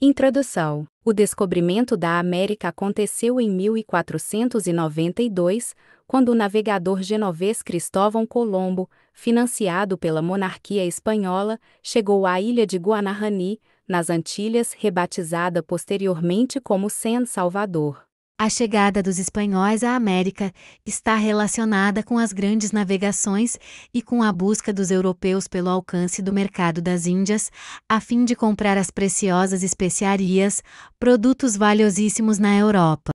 Introdução: O descobrimento da América aconteceu em 1492, quando o navegador genovês Cristóvão Colombo, financiado pela monarquia espanhola, chegou à ilha de Guanahani, nas Antilhas, rebatizada posteriormente como San Salvador. A chegada dos espanhóis à América está relacionada com as grandes navegações e com a busca dos europeus pelo alcance do mercado das Índias, a fim de comprar as preciosas especiarias, produtos valiosíssimos na Europa.